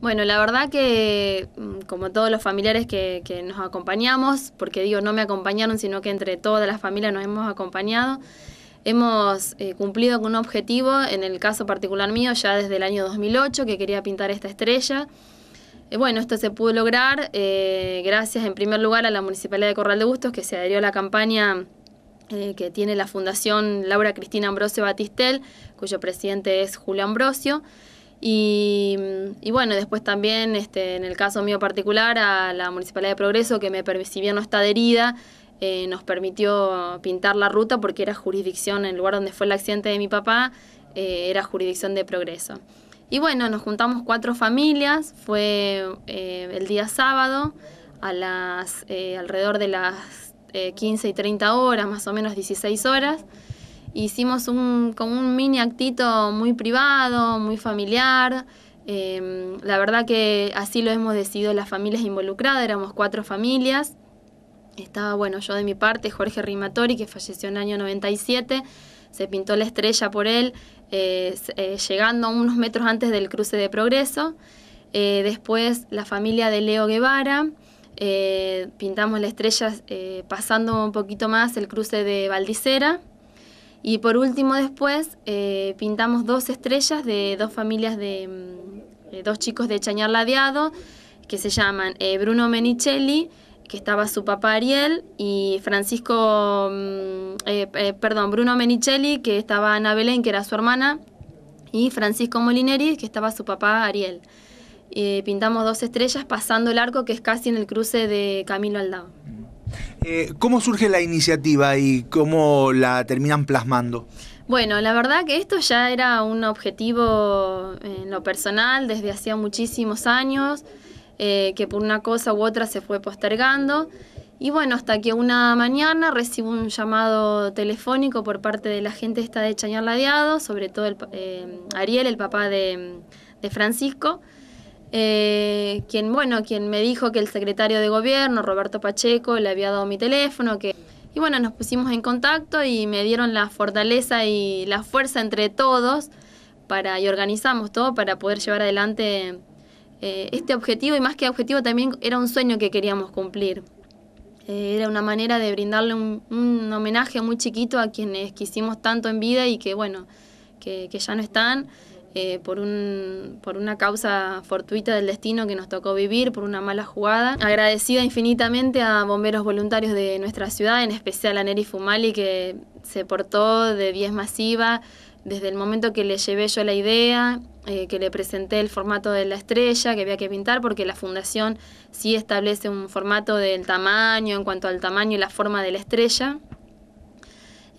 Bueno, la verdad que mm, como todos los familiares que, nos acompañamos, porque digo, no me acompañaron, sino que entre todas las familias nos hemos acompañado, hemos eh, cumplido con un objetivo, en el caso particular mío, ya desde el año 2008, que quería pintar esta estrella. Eh, bueno, esto se pudo lograr eh, gracias en primer lugar a la Municipalidad de Corral de Bustos, que se adherió a la campaña que tiene la Fundación Laura Cristina Ambrosio Batistel, cuyo presidente es Julio Ambrosio. Mm, y, bueno, después también, este, en el caso mío particular, a la Municipalidad de Progreso, que me, si no está adherida, eh, nos permitió pintar la ruta porque era jurisdicción, en el lugar donde fue el accidente de mi papá, eh, era jurisdicción de Progreso. Y bueno, nos juntamos cuatro familias, fue eh, el día sábado, a las, alrededor de las 15 y 30 horas, más o menos 16 horas hicimos un, como un mini actito muy privado, muy familiar. Em, la verdad que así lo hemos decidido las familias involucradas, éramos cuatro familias. Estaba, bueno, yo de mi parte, Jorge Rimatori, que falleció en el año 97, se pintó la estrella por él, eh, eh, llegando unos metros antes del cruce de progreso. Eh, después la familia de Leo Guevara, pintamos la estrella pasando un poquito más el cruce de Valdicera. Y por último después eh, pintamos dos estrellas de dos familias de mm, eh, dos chicos de Chañar Ladeado, que se llaman eh, Bruno Menicelli, que estaba su papá Ariel, y Francisco, mm, perdón, Bruno Menicelli, que estaba Ana Belén, que era su hermana, y Francisco Molineri, que estaba su papá Ariel. pintamos dos estrellas pasando el arco que es casi en el cruce de Camilo Aldao. Eh, ¿Cómo surge la iniciativa y cómo la terminan plasmando? Bueno, la verdad que esto ya era un objetivo eh, en lo personal desde hacía muchísimos años, eh, que por una cosa u otra se fue postergando. Y bueno, hasta que una mañana recibo un llamado telefónico por parte de la gente esta de Chañar Ladeado, sobre todo Ariel, el papá de, de Francisco, eh, quien, bueno, quien me dijo que el secretario de gobierno, Roberto Pacheco, le había dado mi teléfono, que... Y bueno, nos pusimos en contacto y me dieron la fortaleza y la fuerza entre todos para, y organizamos todo para poder llevar adelante eh, este objetivo y más que objetivo también era un sueño que queríamos cumplir. Eh, era una manera de brindarle un, homenaje muy chiquito a quienes quisimos tanto en vida y que bueno, que ya no están. Eh, por, un, por una causa fortuita del destino que nos tocó vivir, por una mala jugada. Agradecida infinitamente a bomberos voluntarios de nuestra ciudad, en especial a Neri Fumali, que se portó de 10 masiva desde el momento que le llevé yo la idea, eh, que le presenté el formato de la estrella que había que pintar, porque la fundación sí establece un formato del tamaño, en cuanto al tamaño y la forma de la estrella.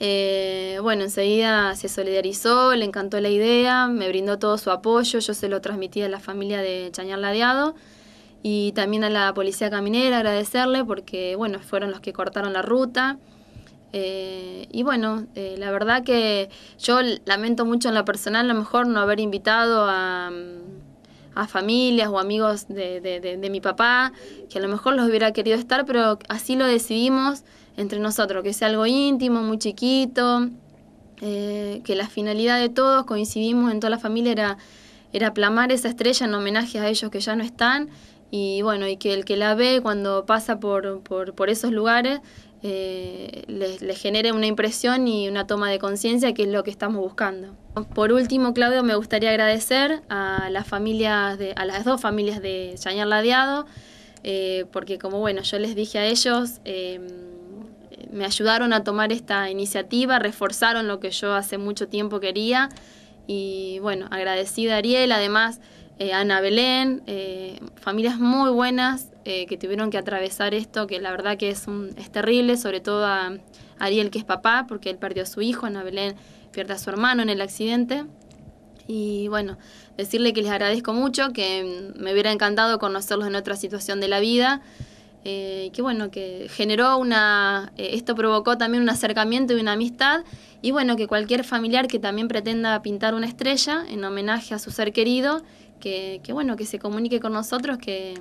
Eh, bueno, enseguida se solidarizó, le encantó la idea, me brindó todo su apoyo, yo se lo transmití a la familia de Chañar Ladeado y también a la policía caminera agradecerle porque, bueno, fueron los que cortaron la ruta. Eh, y bueno, eh, la verdad que yo lamento mucho en la personal a lo mejor no haber invitado a a familias o amigos de, mi papá, que a lo mejor los hubiera querido estar, pero así lo decidimos entre nosotros, que sea algo íntimo, muy chiquito, eh, que la finalidad de todos, coincidimos en toda la familia, era, era plamar esa estrella en homenaje a ellos que ya no están, y bueno, y que el que la ve cuando pasa por, por, esos lugares, eh, les genere una impresión y una toma de conciencia que es lo que estamos buscando. Por último, Claudio, me gustaría agradecer a las familias a las dos familias de Chañar Ladeado, eh, porque como bueno, yo les dije a ellos, em, me ayudaron a tomar esta iniciativa, reforzaron lo que yo hace mucho tiempo quería. Y bueno, agradecida a Ariel, además a eh, Ana Belén, eh, familias muy buenas que tuvieron que atravesar esto, que la verdad que es, un, es terrible, sobre todo a Ariel que es papá, porque él perdió a su hijo, Ana Belén pierde a su hermano en el accidente. Y bueno, decirle que les agradezco mucho, que me hubiera encantado conocerlos en otra situación de la vida. Eh, que bueno, que generó una, eh, esto provocó también un acercamiento y una amistad, y bueno, que cualquier familiar que también pretenda pintar una estrella en homenaje a su ser querido, que, que bueno, que se comunique con nosotros, que,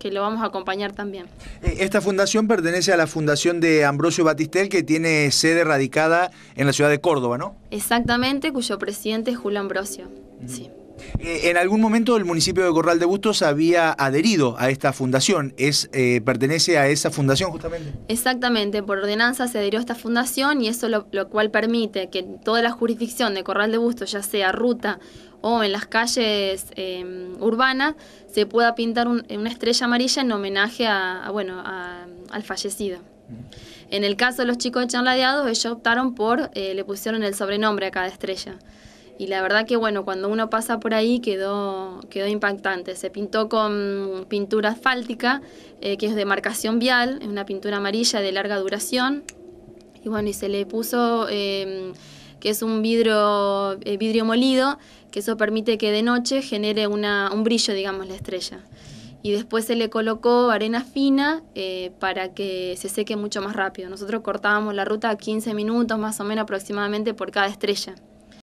que lo vamos a acompañar también. Eh, esta fundación pertenece a la Fundación de Ambrosio Batistel, que tiene sede radicada en la ciudad de Córdoba, ¿no? Exactamente, cuyo presidente es Julio Ambrosio. Sí. Eh, en algún momento el municipio de Corral de Bustos había adherido a esta fundación, es, eh, pertenece a esa fundación justamente. Exactamente, por ordenanza se adhirió a esta fundación y eso lo, cual permite que toda la jurisdicción de Corral de Bustos, ya sea ruta o en las calles em, urbanas, se pueda pintar una estrella amarilla en homenaje a, bueno, al fallecido. En el caso de los chicos de Chanladeados, ellos optaron por, eh, le pusieron el sobrenombre a cada estrella. Y la verdad que bueno, cuando uno pasa por ahí quedó, quedó impactante. Se pintó con pintura asfáltica, eh, que es de marcación vial, es una pintura amarilla de larga duración. Y bueno, y se le puso em, que es un vidrio, eh, vidrio molido, que eso permite que de noche genere una, un brillo, digamos, la estrella y después se le colocó arena fina eh, para que se seque mucho más rápido. Nosotros cortábamos la ruta a 15 minutos más o menos aproximadamente por cada estrella.